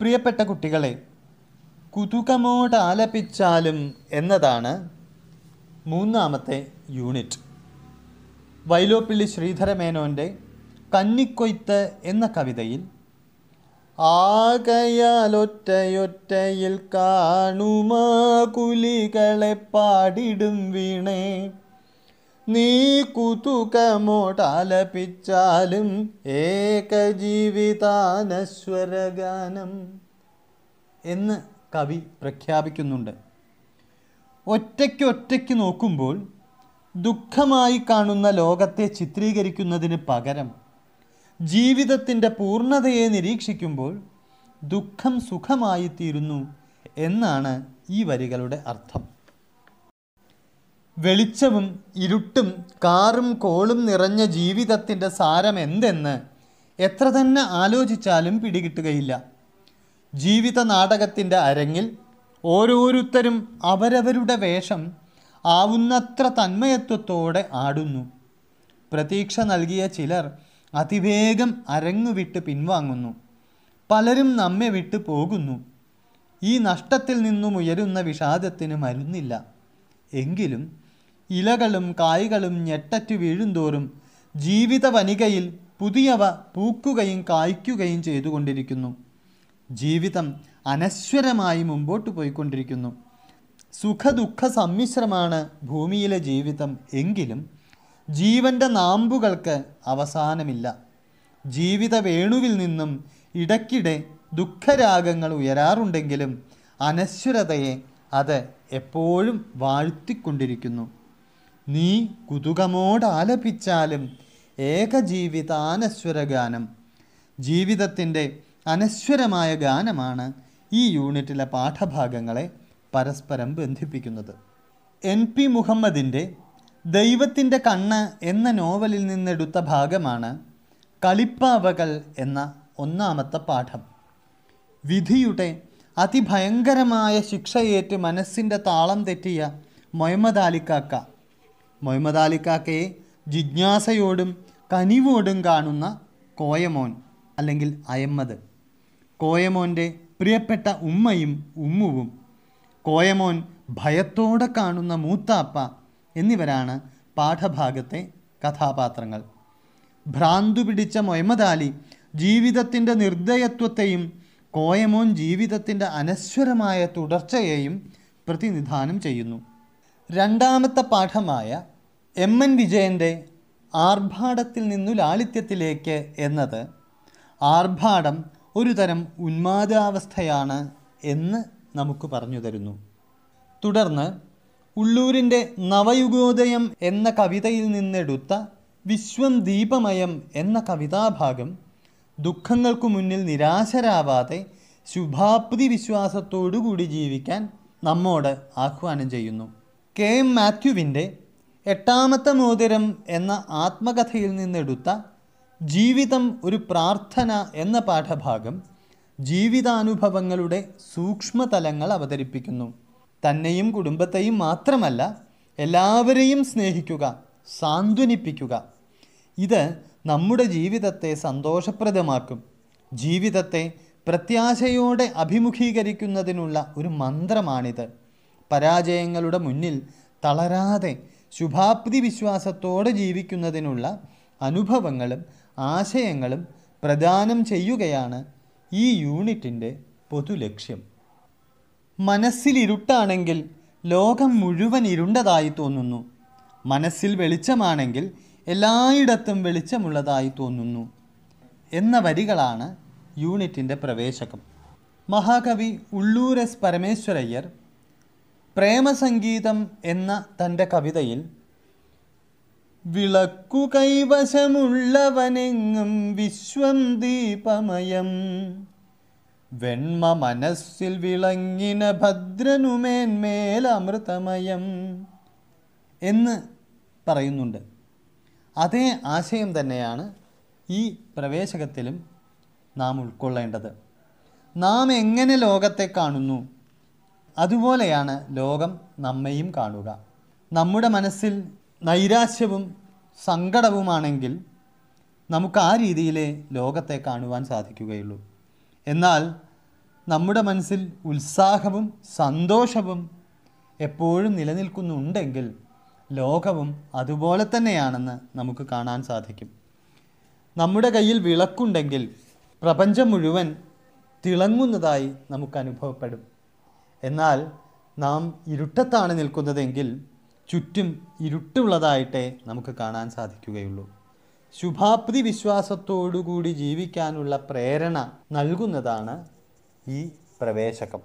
പ്രിയപ്പെട്ട കുട്ടികളെ കുതുകമോടാലപിച്ചാലും എന്നതാണ് മൂന്നാമത്തെ യൂണിറ്റ് വൈലോപ്പിള്ളി ശ്രീധരമേനോൻ്റെ കന്നിക്കൊയ്ത്ത് എന്ന കവിതയിൽ ആകയാലൊറ്റയൊറ്റയിൽ കാണുമാ കുലികളെ പാടിടും വീണേ നീ കുതുകമോടാലപിച്ചാലും ഏകജീവിതാനശ്വരഗാനം എന്ന് കവി പ്രഖ്യാപിക്കുന്നുണ്ട് ഒറ്റയ്ക്കൊറ്റയ്ക്ക് നോക്കുമ്പോൾ ദുഃഖമായി കാണുന്ന ലോകത്തെ ചിത്രീകരിക്കുന്നതിന് പകരം ജീവിതത്തിൻ്റെ പൂർണ്ണതയെ നിരീക്ഷിക്കുമ്പോൾ ദുഃഖം സുഖമായി തീരുന്നു എന്നാണ് ഈ വരികളുടെ അർത്ഥം വെളിച്ചവും ഇരുട്ടും കാറും കോളും നിറഞ്ഞ ജീവിതത്തിൻ്റെ സാരം എന്തെന്ന് എത്ര തന്നെ ആലോചിച്ചാലും പിടികിട്ടുകയില്ല ജീവിത നാടകത്തിൻ്റെ അരങ്ങിൽ ഓരോരുത്തരും അവരവരുടെ വേഷം ആവുന്നത്ര തന്മയത്വത്തോടെ ആടുന്നു പ്രതീക്ഷ നൽകിയ ചിലർ അതിവേഗം അരങ്ങു വിട്ട് പിൻവാങ്ങുന്നു പലരും നമ്മെ വിട്ട് പോകുന്നു ഈ നഷ്ടത്തിൽ നിന്നും ഉയരുന്ന വിഷാദത്തിന് മരുന്നില്ല എങ്കിലും ഇലകളും കായ്കളും ഞെട്ടറ്റു വീഴുന്തോറും ജീവിത വനികയിൽ പുതിയവ പൂക്കുകയും കായ്ക്കുകയും ചെയ്തുകൊണ്ടിരിക്കുന്നു ജീവിതം അനശ്വരമായി മുമ്പോട്ട് പോയിക്കൊണ്ടിരിക്കുന്നു സുഖദുഃഖ സമ്മിശ്രമാണ് ഭൂമിയിലെ ജീവിതം എങ്കിലും ജീവൻ്റെ നാമ്പുകൾക്ക് അവസാനമില്ല ജീവിത വേണുവിൽ നിന്നും ഇടയ്ക്കിടെ ദുഃഖരാഗങ്ങൾ ഉയരാറുണ്ടെങ്കിലും അനശ്വരതയെ അത് എപ്പോഴും വാഴ്ത്തിക്കൊണ്ടിരിക്കുന്നു നീ കുതുകമോടാലപിച്ചാലും ഏകജീവിതാനശ്വര ഗാനം ജീവിതത്തിൻ്റെ അനശ്വരമായ ഗാനമാണ് ഈ യൂണിറ്റിലെ പാഠഭാഗങ്ങളെ പരസ്പരം ബന്ധിപ്പിക്കുന്നത് എൻ പി മുഹമ്മദിൻ്റെ ദൈവത്തിൻ്റെ കണ്ണ് എന്ന നോവലിൽ നിന്നെടുത്ത ഭാഗമാണ് കളിപ്പാവകൾ എന്ന ഒന്നാമത്തെ പാഠം വിധിയുടെ അതിഭയങ്കരമായ ശിക്ഷയേറ്റ് മനസ്സിൻ്റെ താളം തെറ്റിയ മൊഹമ്മദ് അലിക്കാക്ക മൊഹമ്മദ് അലിക്കാക്കയെ ജിജ്ഞാസയോടും കനിവോടും കാണുന്ന കോയമോൻ അല്ലെങ്കിൽ അയമ്മത് കോയമോൻ്റെ പ്രിയപ്പെട്ട ഉമ്മയും ഉമ്മുവും കോയമോൻ ഭയത്തോടെ കാണുന്ന മൂത്താപ്പ എന്നിവരാണ് പാഠഭാഗത്തെ കഥാപാത്രങ്ങൾ ഭ്രാന്തു പിടിച്ച മൊഹമ്മദാലി ജീവിതത്തിൻ്റെ നിർദ്ദയത്വത്തെയും കോയമോൻ ജീവിതത്തിൻ്റെ അനശ്വരമായ തുടർച്ചയെയും പ്രതിനിധാനം ചെയ്യുന്നു രണ്ടാമത്തെ പാഠമായ എം എൻ വിജയൻ്റെ ആർഭാടത്തിൽ നിന്നു ലാളിത്യത്തിലേക്ക് എന്നത് ആർഭാടം ഒരു തരം ഉന്മാദാവസ്ഥയാണ് എന്ന് നമുക്ക് പറഞ്ഞു തരുന്നു തുടർന്ന് ഉള്ളൂരിൻ്റെ നവയുഗോദയം എന്ന കവിതയിൽ നിന്നെടുത്ത വിശ്വം ദീപമയം എന്ന കവിതാഭാഗം ദുഃഖങ്ങൾക്കു മുന്നിൽ നിരാശരാവാതെ ശുഭാപ്തി വിശ്വാസത്തോടുകൂടി ജീവിക്കാൻ നമ്മോട് ആഹ്വാനം ചെയ്യുന്നു കെ എം മാത്യുവിൻ്റെ എട്ടാമത്തെ മോതിരം എന്ന ആത്മകഥയിൽ നിന്നെടുത്ത ജീവിതം ഒരു പ്രാർത്ഥന എന്ന പാഠഭാഗം ജീവിതാനുഭവങ്ങളുടെ സൂക്ഷ്മതലങ്ങൾ അവതരിപ്പിക്കുന്നു തന്നെയും കുടുംബത്തെയും മാത്രമല്ല എല്ലാവരെയും സ്നേഹിക്കുക സാന്ത്വനിപ്പിക്കുക ഇത് നമ്മുടെ ജീവിതത്തെ സന്തോഷപ്രദമാക്കും ജീവിതത്തെ പ്രത്യാശയോടെ അഭിമുഖീകരിക്കുന്നതിനുള്ള ഒരു മന്ത്രമാണിത് പരാജയങ്ങളുടെ മുന്നിൽ തളരാതെ ശുഭാപ്തി വിശ്വാസത്തോടെ ജീവിക്കുന്നതിനുള്ള അനുഭവങ്ങളും ആശയങ്ങളും പ്രദാനം ചെയ്യുകയാണ് ഈ യൂണിറ്റിൻ്റെ പൊതുലക്ഷ്യം മനസ്സിലിരുട്ടാണെങ്കിൽ ലോകം മുഴുവൻ ഇരുണ്ടതായി തോന്നുന്നു മനസ്സിൽ വെളിച്ചമാണെങ്കിൽ എല്ലായിടത്തും വെളിച്ചമുള്ളതായി തോന്നുന്നു എന്ന വരികളാണ് യൂണിറ്റിൻ്റെ പ്രവേശകം മഹാകവി ഉള്ളൂരസ് പരമേശ്വരയ്യർ പ്രേമസംഗീതം എന്ന തൻ്റെ കവിതയിൽ വിളക്കു കൈവശമുള്ളവനെങ്ങും വിശ്വം ദീപമയം വെണ്മ മനസ്സിൽ വിളങ്ങിന ഭദ്രനുമേന്മേൽ അമൃതമയം എന്ന് പറയുന്നുണ്ട് അതേ ആശയം തന്നെയാണ് ഈ പ്രവേശകത്തിലും നാം ഉൾക്കൊള്ളേണ്ടത് നാം എങ്ങനെ ലോകത്തെ കാണുന്നു അതുപോലെയാണ് ലോകം നമ്മയും കാണുക നമ്മുടെ മനസ്സിൽ നൈരാശ്യവും സങ്കടവുമാണെങ്കിൽ നമുക്ക് ആ രീതിയിലെ ലോകത്തെ കാണുവാൻ സാധിക്കുകയുള്ളൂ എന്നാൽ നമ്മുടെ മനസ്സിൽ ഉത്സാഹവും സന്തോഷവും എപ്പോഴും നിലനിൽക്കുന്നുണ്ടെങ്കിൽ ലോകവും അതുപോലെ തന്നെയാണെന്ന് നമുക്ക് കാണാൻ സാധിക്കും നമ്മുടെ കയ്യിൽ വിളക്കുണ്ടെങ്കിൽ പ്രപഞ്ചം മുഴുവൻ തിളങ്ങുന്നതായി നമുക്ക് അനുഭവപ്പെടും എന്നാൽ നാം ഇരുട്ടത്താണ് നിൽക്കുന്നതെങ്കിൽ ചുറ്റും ഇരുട്ടുള്ളതായിട്ടേ നമുക്ക് കാണാൻ സാധിക്കുകയുള്ളൂ ശുഭാപ്തി വിശ്വാസത്തോടുകൂടി ജീവിക്കാനുള്ള പ്രേരണ നൽകുന്നതാണ് ഈ പ്രവേശകം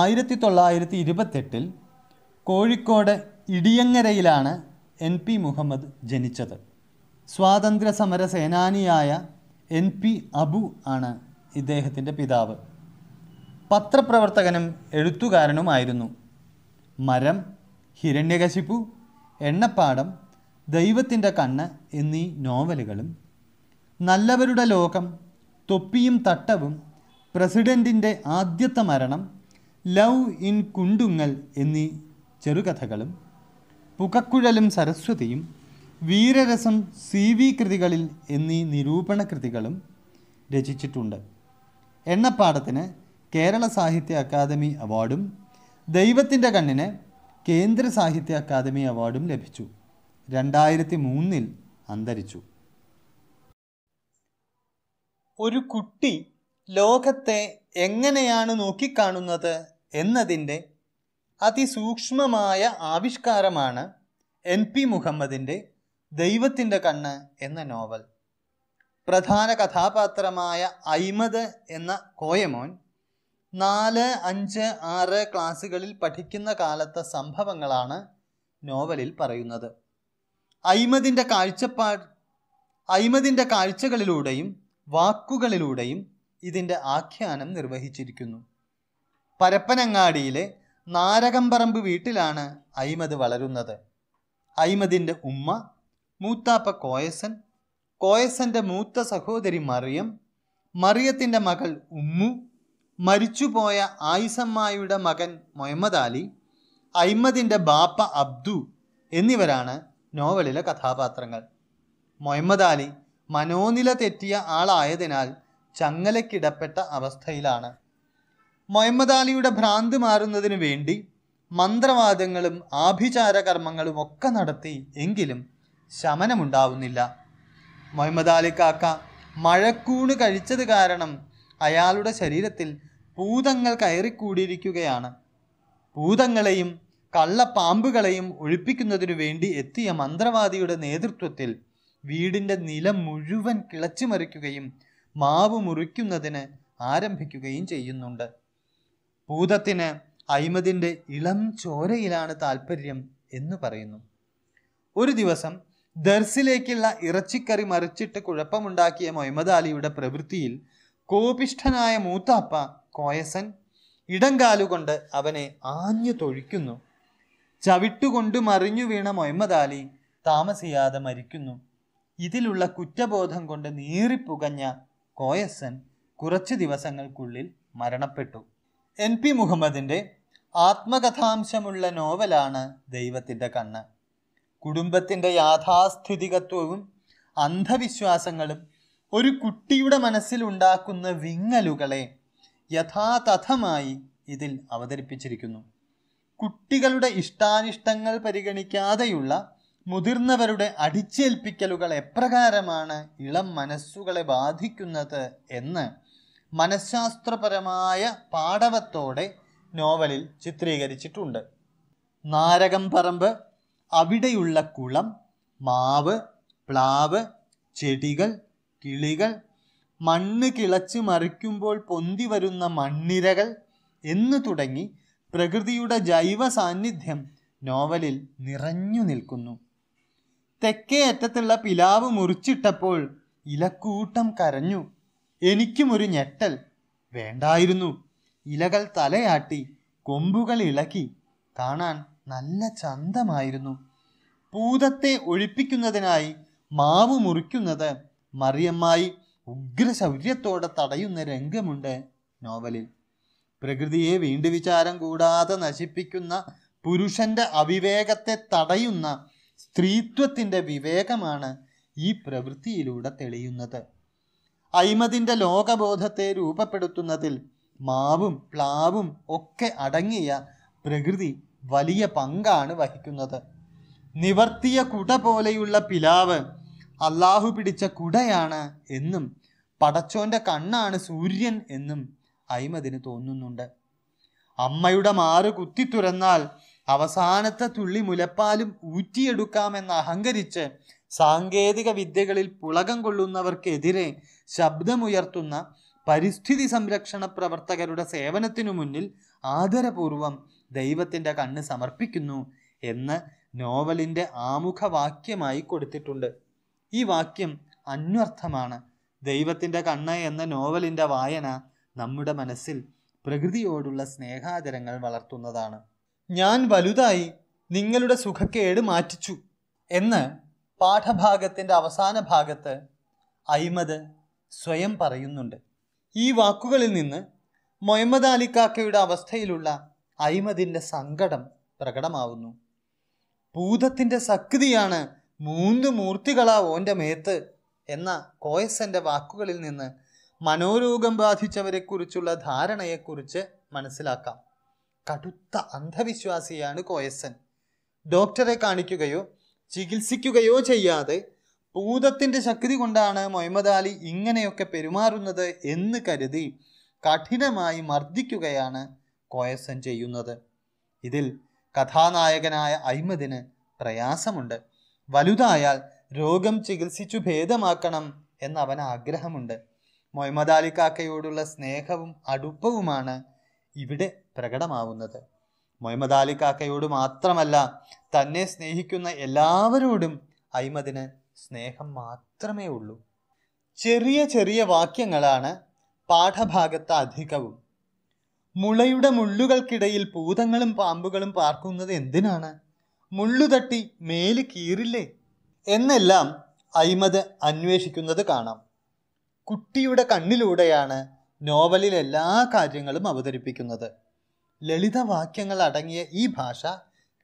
ആയിരത്തി തൊള്ളായിരത്തി ഇരുപത്തെട്ടിൽ കോഴിക്കോട് ഇടിയങ്ങരയിലാണ് എൻ പി മുഹമ്മദ് ജനിച്ചത് സ്വാതന്ത്ര്യ സമര സേനാനിയായ എൻ പി അബു ആണ് ഇദ്ദേഹത്തിൻ്റെ പിതാവ് പത്രപ്രവർത്തകനും എഴുത്തുകാരനുമായിരുന്നു മരം ഹിരണ്യകശിപ്പു എണ്ണപ്പാടം ദൈവത്തിൻ്റെ കണ്ണ് എന്നീ നോവലുകളും നല്ലവരുടെ ലോകം തൊപ്പിയും തട്ടവും പ്രസിഡൻറ്റിൻ്റെ ആദ്യത്തെ മരണം ലവ് ഇൻ കുണ്ടുങ്ങൽ എന്നീ ചെറുകഥകളും പുകക്കുഴലും സരസ്വതിയും വീരരസം സി വി കൃതികളിൽ എന്നീ നിരൂപണ കൃതികളും രചിച്ചിട്ടുണ്ട് എണ്ണപ്പാടത്തിന് കേരള സാഹിത്യ അക്കാദമി അവാർഡും ദൈവത്തിൻ്റെ കണ്ണിന് കേന്ദ്ര സാഹിത്യ അക്കാദമി അവാർഡും ലഭിച്ചു രണ്ടായിരത്തി മൂന്നിൽ അന്തരിച്ചു ഒരു കുട്ടി ലോകത്തെ എങ്ങനെയാണ് നോക്കിക്കാണുന്നത് എന്നതിൻ്റെ അതിസൂക്ഷ്മമായ ആവിഷ്കാരമാണ് എൻ പി മുഹമ്മദിൻ്റെ ദൈവത്തിൻ്റെ കണ്ണ് എന്ന നോവൽ പ്രധാന കഥാപാത്രമായ അയ്മദ് എന്ന കോയമോൻ നാല് അഞ്ച് ആറ് ക്ലാസ്സുകളിൽ പഠിക്കുന്ന കാലത്തെ സംഭവങ്ങളാണ് നോവലിൽ പറയുന്നത് അയ്മദിൻ്റെ കാഴ്ചപ്പാട് അയ്മദിൻ്റെ കാഴ്ചകളിലൂടെയും വാക്കുകളിലൂടെയും ഇതിൻ്റെ ആഖ്യാനം നിർവഹിച്ചിരിക്കുന്നു പരപ്പനങ്ങാടിയിലെ നാരകമ്പറമ്പ് വീട്ടിലാണ് അയ്മദ് വളരുന്നത് അയ്മദിൻ്റെ ഉമ്മ മൂത്താപ്പ കോയസൻ കോയസന്റെ മൂത്ത സഹോദരി മറിയം മറിയത്തിൻ്റെ മകൾ ഉമ്മു മരിച്ചുപോയ ആയിസമ്മായുടെ മകൻ മൊഹമ്മദ് അലി അയ്മദിൻ്റെ ബാപ്പ അബ്ദു എന്നിവരാണ് നോവലിലെ കഥാപാത്രങ്ങൾ മൊഹമ്മദ് അലി മനോനില തെറ്റിയ ആളായതിനാൽ ചങ്ങലക്കിടപ്പെട്ട അവസ്ഥയിലാണ് മൊഹമ്മദ് അലിയുടെ ഭ്രാന്ത് മാറുന്നതിനു വേണ്ടി മന്ത്രവാദങ്ങളും ആഭിചാര കർമ്മങ്ങളും ഒക്കെ നടത്തി എങ്കിലും ശമനമുണ്ടാവുന്നില്ല മുഹമ്മദ് അലി കാക്ക മഴക്കൂണ് കഴിച്ചത് കാരണം അയാളുടെ ശരീരത്തിൽ ഭൂതങ്ങൾ കയറിക്കൂടിയിരിക്കുകയാണ് ഭൂതങ്ങളെയും കള്ളപ്പാമ്പുകളെയും ഒഴിപ്പിക്കുന്നതിനു വേണ്ടി എത്തിയ മന്ത്രവാദിയുടെ നേതൃത്വത്തിൽ വീടിൻ്റെ നില മുഴുവൻ കിളച്ചുമറിക്കുകയും മാവ് മുറിക്കുന്നതിന് ആരംഭിക്കുകയും ചെയ്യുന്നുണ്ട് ഭൂതത്തിന് അയിമതിൻ്റെ ഇളം ചോരയിലാണ് താല്പര്യം എന്ന് പറയുന്നു ഒരു ദിവസം ദർസിലേക്കുള്ള ഇറച്ചിക്കറി മറിച്ചിട്ട് കുഴപ്പമുണ്ടാക്കിയ മൊഹമ്മദ് അലിയുടെ പ്രവൃത്തിയിൽ കോപിഷ്ഠനായ മൂത്താപ്പ കോയസൻ ഇടങ്കാലുകൊണ്ട് അവനെ ആഞ്ഞു തൊഴിക്കുന്നു ചവിട്ടുകൊണ്ട് മറിഞ്ഞു വീണ മൊഹമ്മദ് അലി താമസിയാതെ മരിക്കുന്നു ഇതിലുള്ള കുറ്റബോധം കൊണ്ട് നീറിപ്പുകഞ്ഞ കോയസൻ കുറച്ചു ദിവസങ്ങൾക്കുള്ളിൽ മരണപ്പെട്ടു എൻ പി മുഹമ്മദിൻ്റെ ആത്മകഥാംശമുള്ള നോവലാണ് ദൈവത്തിൻ്റെ കണ്ണ് കുടുംബത്തിൻ്റെ യാഥാസ്ഥിതികത്വവും അന്ധവിശ്വാസങ്ങളും ഒരു കുട്ടിയുടെ ഉണ്ടാക്കുന്ന വിങ്ങലുകളെ യഥാതഥമായി ഇതിൽ അവതരിപ്പിച്ചിരിക്കുന്നു കുട്ടികളുടെ ഇഷ്ടാനിഷ്ടങ്ങൾ പരിഗണിക്കാതെയുള്ള മുതിർന്നവരുടെ അടിച്ചേൽപ്പിക്കലുകൾ എപ്രകാരമാണ് ഇളം മനസ്സുകളെ ബാധിക്കുന്നത് എന്ന് മനഃശാസ്ത്രപരമായ പാടവത്തോടെ നോവലിൽ ചിത്രീകരിച്ചിട്ടുണ്ട് നാരകം പറമ്പ് അവിടെയുള്ള കുളം മാവ് പ്ലാവ് ചെടികൾ കിളികൾ മണ്ണ് കിളച്ച് മറിക്കുമ്പോൾ പൊന്തി വരുന്ന മണ്ണിരകൾ എന്നു തുടങ്ങി പ്രകൃതിയുടെ ജൈവ സാന്നിധ്യം നോവലിൽ നിറഞ്ഞു നിൽക്കുന്നു തെക്കേ അറ്റത്തുള്ള പിലാവ് മുറിച്ചിട്ടപ്പോൾ ഇലക്കൂട്ടം കരഞ്ഞു എനിക്കും ഒരു ഞെട്ടൽ വേണ്ടായിരുന്നു ഇലകൾ തലയാട്ടി കൊമ്പുകൾ ഇളക്കി കാണാൻ നല്ല ചന്തമായിരുന്നു പൂതത്തെ ഒഴിപ്പിക്കുന്നതിനായി മാവ് മുറിക്കുന്നത് മറിയമ്മായി ഉഗ്രശൗര്യത്തോടെ തടയുന്ന രംഗമുണ്ട് നോവലിൽ പ്രകൃതിയെ വീണ്ടു വിചാരം കൂടാതെ നശിപ്പിക്കുന്ന പുരുഷന്റെ അവിവേകത്തെ തടയുന്ന സ്ത്രീത്വത്തിൻ്റെ വിവേകമാണ് ഈ പ്രവൃത്തിയിലൂടെ തെളിയുന്നത് അയിമതിൻ്റെ ലോകബോധത്തെ രൂപപ്പെടുത്തുന്നതിൽ മാവും പ്ലാവും ഒക്കെ അടങ്ങിയ പ്രകൃതി വലിയ പങ്കാണ് വഹിക്കുന്നത് നിവർത്തിയ കുട പോലെയുള്ള പിലാവ് അള്ളാഹു പിടിച്ച കുടയാണ് എന്നും പടച്ചോന്റെ കണ്ണാണ് സൂര്യൻ എന്നും അയിമതിന് തോന്നുന്നുണ്ട് അമ്മയുടെ മാറ് കുത്തി തുറന്നാൽ അവസാനത്തെ തുള്ളി മുലപ്പാലും ഊറ്റിയെടുക്കാമെന്ന് അഹങ്കരിച്ച് സാങ്കേതിക വിദ്യകളിൽ പുളകം കൊള്ളുന്നവർക്കെതിരെ ശബ്ദമുയർത്തുന്ന പരിസ്ഥിതി സംരക്ഷണ പ്രവർത്തകരുടെ സേവനത്തിനു മുന്നിൽ ആദരപൂർവം ദൈവത്തിൻ്റെ കണ്ണ് സമർപ്പിക്കുന്നു എന്ന് നോവലിൻ്റെ ആമുഖവാക്യമായി കൊടുത്തിട്ടുണ്ട് ഈ വാക്യം അന്വർത്ഥമാണ് ദൈവത്തിൻ്റെ കണ്ണ് എന്ന നോവലിൻ്റെ വായന നമ്മുടെ മനസ്സിൽ പ്രകൃതിയോടുള്ള സ്നേഹാദരങ്ങൾ വളർത്തുന്നതാണ് ഞാൻ വലുതായി നിങ്ങളുടെ സുഖക്കേട് മാറ്റിച്ചു എന്ന് പാഠഭാഗത്തിൻ്റെ അവസാന ഭാഗത്ത് അയിമത് സ്വയം പറയുന്നുണ്ട് ഈ വാക്കുകളിൽ നിന്ന് മൊഹമ്മദ് അലി കാക്കയുടെ അവസ്ഥയിലുള്ള അഴിമതിൻ്റെ സങ്കടം പ്രകടമാവുന്നു ഭൂതത്തിൻ്റെ ശക്തിയാണ് മൂന്ന് മൂർത്തികളാ ഓൻ്റെ മേത്ത് എന്ന കോയസൻ്റെ വാക്കുകളിൽ നിന്ന് മനോരോഗം ബാധിച്ചവരെക്കുറിച്ചുള്ള ധാരണയെക്കുറിച്ച് മനസ്സിലാക്കാം കടുത്ത അന്ധവിശ്വാസിയാണ് കോയസൻ ഡോക്ടറെ കാണിക്കുകയോ ചികിത്സിക്കുകയോ ചെയ്യാതെ ഭൂതത്തിന്റെ ശക്തി കൊണ്ടാണ് മൊഹമ്മദ് അലി ഇങ്ങനെയൊക്കെ പെരുമാറുന്നത് എന്ന് കരുതി കഠിനമായി മർദ്ദിക്കുകയാണ് കോയസൻ ചെയ്യുന്നത് ഇതിൽ കഥാനായകനായ അഴിമദിന് പ്രയാസമുണ്ട് വലുതായാൽ രോഗം ചികിത്സിച്ചു ഭേദമാക്കണം എന്ന് അവൻ ആഗ്രഹമുണ്ട് മൊഹമ്മദ് അലി കാക്കയോടുള്ള സ്നേഹവും അടുപ്പവുമാണ് ഇവിടെ പ്രകടമാവുന്നത് മൊഹമ്മദ് അലി കാക്കയോട് മാത്രമല്ല തന്നെ സ്നേഹിക്കുന്ന എല്ലാവരോടും അഴിമദിന് സ്നേഹം മാത്രമേ ഉള്ളൂ ചെറിയ ചെറിയ വാക്യങ്ങളാണ് പാഠഭാഗത്ത് അധികവും മുളയുടെ മുള്ളുകൾക്കിടയിൽ പൂതങ്ങളും പാമ്പുകളും പാർക്കുന്നത് എന്തിനാണ് മുള്ളുതട്ടി മേല് കീറില്ലേ എന്നെല്ലാം അയിമത് അന്വേഷിക്കുന്നത് കാണാം കുട്ടിയുടെ കണ്ണിലൂടെയാണ് നോവലിൽ എല്ലാ കാര്യങ്ങളും അവതരിപ്പിക്കുന്നത് ലളിതവാക്യങ്ങൾ അടങ്ങിയ ഈ ഭാഷ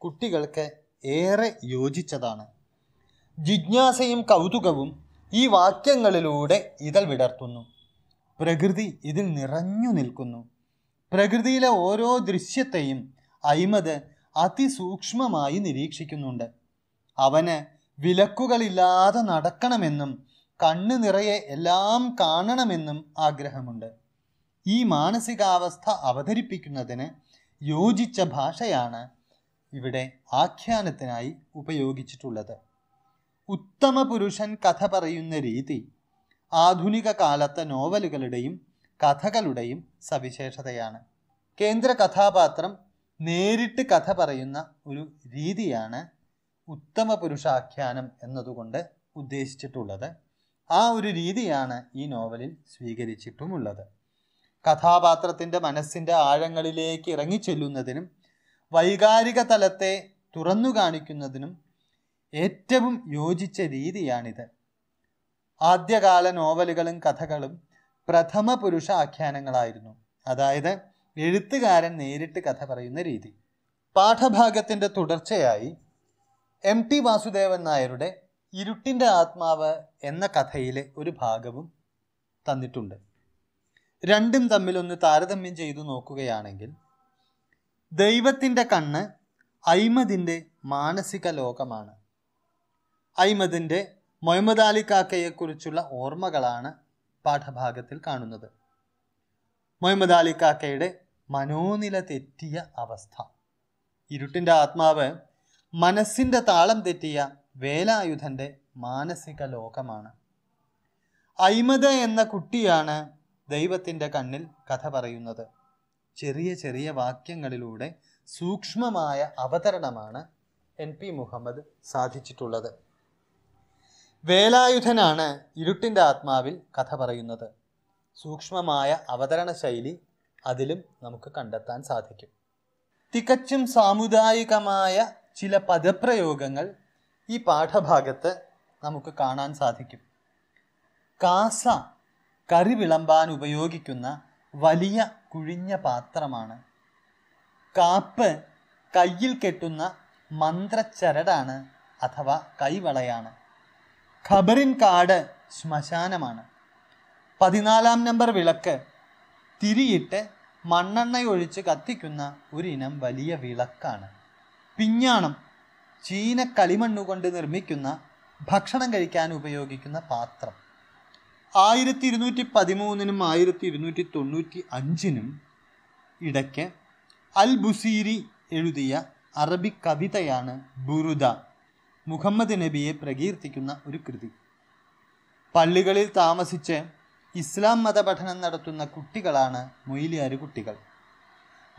കുട്ടികൾക്ക് ഏറെ യോജിച്ചതാണ് ജിജ്ഞാസയും കൗതുകവും ഈ വാക്യങ്ങളിലൂടെ ഇതൽ വിടർത്തുന്നു പ്രകൃതി ഇതിൽ നിറഞ്ഞു നിൽക്കുന്നു പ്രകൃതിയിലെ ഓരോ ദൃശ്യത്തെയും അയിമത് അതിസൂക്ഷ്മമായി നിരീക്ഷിക്കുന്നുണ്ട് അവന് വിലക്കുകളില്ലാതെ നടക്കണമെന്നും കണ്ണു നിറയെ എല്ലാം കാണണമെന്നും ആഗ്രഹമുണ്ട് ഈ മാനസികാവസ്ഥ അവതരിപ്പിക്കുന്നതിന് യോജിച്ച ഭാഷയാണ് ഇവിടെ ആഖ്യാനത്തിനായി ഉപയോഗിച്ചിട്ടുള്ളത് ഉത്തമ പുരുഷൻ കഥ പറയുന്ന രീതി ആധുനിക കാലത്തെ നോവലുകളുടെയും കഥകളുടെയും സവിശേഷതയാണ് കേന്ദ്ര കഥാപാത്രം നേരിട്ട് കഥ പറയുന്ന ഒരു രീതിയാണ് ഉത്തമ പുരുഷാഖ്യാനം എന്നതുകൊണ്ട് ഉദ്ദേശിച്ചിട്ടുള്ളത് ആ ഒരു രീതിയാണ് ഈ നോവലിൽ സ്വീകരിച്ചിട്ടുമുള്ളത് കഥാപാത്രത്തിൻ്റെ മനസ്സിൻ്റെ ആഴങ്ങളിലേക്ക് ഇറങ്ങിച്ചെല്ലുന്നതിനും വൈകാരിക തലത്തെ തുറന്നു കാണിക്കുന്നതിനും ഏറ്റവും യോജിച്ച രീതിയാണിത് ആദ്യകാല നോവലുകളും കഥകളും പ്രഥമ പുരുഷ ആഖ്യാനങ്ങളായിരുന്നു അതായത് എഴുത്തുകാരൻ നേരിട്ട് കഥ പറയുന്ന രീതി പാഠഭാഗത്തിൻ്റെ തുടർച്ചയായി എം ടി വാസുദേവൻ നായരുടെ ഇരുട്ടിൻ്റെ ആത്മാവ് എന്ന കഥയിലെ ഒരു ഭാഗവും തന്നിട്ടുണ്ട് രണ്ടും തമ്മിലൊന്ന് താരതമ്യം ചെയ്തു നോക്കുകയാണെങ്കിൽ ദൈവത്തിൻ്റെ കണ്ണ് ഐമതിൻ്റെ മാനസിക ലോകമാണ് ഐമദിൻ്റെ മൊഹമ്മദ് അലി കാക്കയെക്കുറിച്ചുള്ള ഓർമ്മകളാണ് പാഠഭാഗത്തിൽ കാണുന്നത് മൊഹമ്മദ് അലി കാക്കയുടെ മനോനില തെറ്റിയ അവസ്ഥ ഇരുട്ടിൻ്റെ ആത്മാവ് മനസ്സിൻ്റെ താളം തെറ്റിയ വേലായുധൻ്റെ മാനസിക ലോകമാണ് അയ്മദ് എന്ന കുട്ടിയാണ് ദൈവത്തിൻ്റെ കണ്ണിൽ കഥ പറയുന്നത് ചെറിയ ചെറിയ വാക്യങ്ങളിലൂടെ സൂക്ഷ്മമായ അവതരണമാണ് എൻ പി മുഹമ്മദ് സാധിച്ചിട്ടുള്ളത് വേലായുധനാണ് ഇരുട്ടിൻ്റെ ആത്മാവിൽ കഥ പറയുന്നത് സൂക്ഷ്മമായ അവതരണ ശൈലി അതിലും നമുക്ക് കണ്ടെത്താൻ സാധിക്കും തികച്ചും സാമുദായികമായ ചില പദപ്രയോഗങ്ങൾ ഈ പാഠഭാഗത്ത് നമുക്ക് കാണാൻ സാധിക്കും കാസ കറി വിളമ്പാൻ ഉപയോഗിക്കുന്ന വലിയ കുഴിഞ്ഞ പാത്രമാണ് കാപ്പ് കയ്യിൽ കെട്ടുന്ന മന്ത്രച്ചരടാണ് അഥവാ കൈവളയാണ് ഖബറിൻ കാട് ശ്മശാനമാണ് പതിനാലാം നമ്പർ വിളക്ക് തിരിയിട്ട് മണ്ണെണ്ണയൊഴിച്ച് കത്തിക്കുന്ന ഒരിനം വലിയ വിളക്കാണ് പിഞ്ഞാണം ചീന കളിമണ്ണുകൊണ്ട് നിർമ്മിക്കുന്ന ഭക്ഷണം കഴിക്കാൻ ഉപയോഗിക്കുന്ന പാത്രം ആയിരത്തി ഇരുന്നൂറ്റി പതിമൂന്നിനും ആയിരത്തി ഇരുന്നൂറ്റി തൊണ്ണൂറ്റി അഞ്ചിനും ഇടയ്ക്ക് അൽ ബുസീരി എഴുതിയ അറബി കവിതയാണ് ബുറുദ മുഹമ്മദ് നബിയെ പ്രകീർത്തിക്കുന്ന ഒരു കൃതി പള്ളികളിൽ താമസിച്ച് ഇസ്ലാം മതപഠനം നടത്തുന്ന കുട്ടികളാണ് മൊയ്ലിയാർ കുട്ടികൾ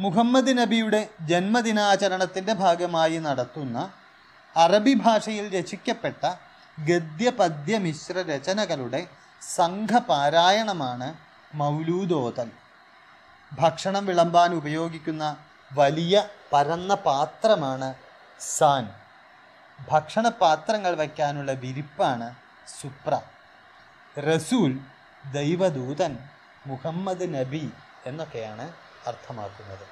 മുഹമ്മദ് നബിയുടെ ജന്മദിനാചരണത്തിൻ്റെ ഭാഗമായി നടത്തുന്ന അറബി ഭാഷയിൽ രചിക്കപ്പെട്ട ഗദ്യപദ്യ മിശ്ര രചനകളുടെ സംഘപാരായണമാണ് മൗലൂദോതൽ ഭക്ഷണം വിളമ്പാൻ ഉപയോഗിക്കുന്ന വലിയ പരന്ന പാത്രമാണ് സാൻ ഭക്ഷണപാത്രങ്ങൾ വയ്ക്കാനുള്ള വിരിപ്പാണ് സുപ്ര റസൂൽ ദൈവദൂതൻ മുഹമ്മദ് നബി എന്നൊക്കെയാണ് അർത്ഥമാക്കുന്നത്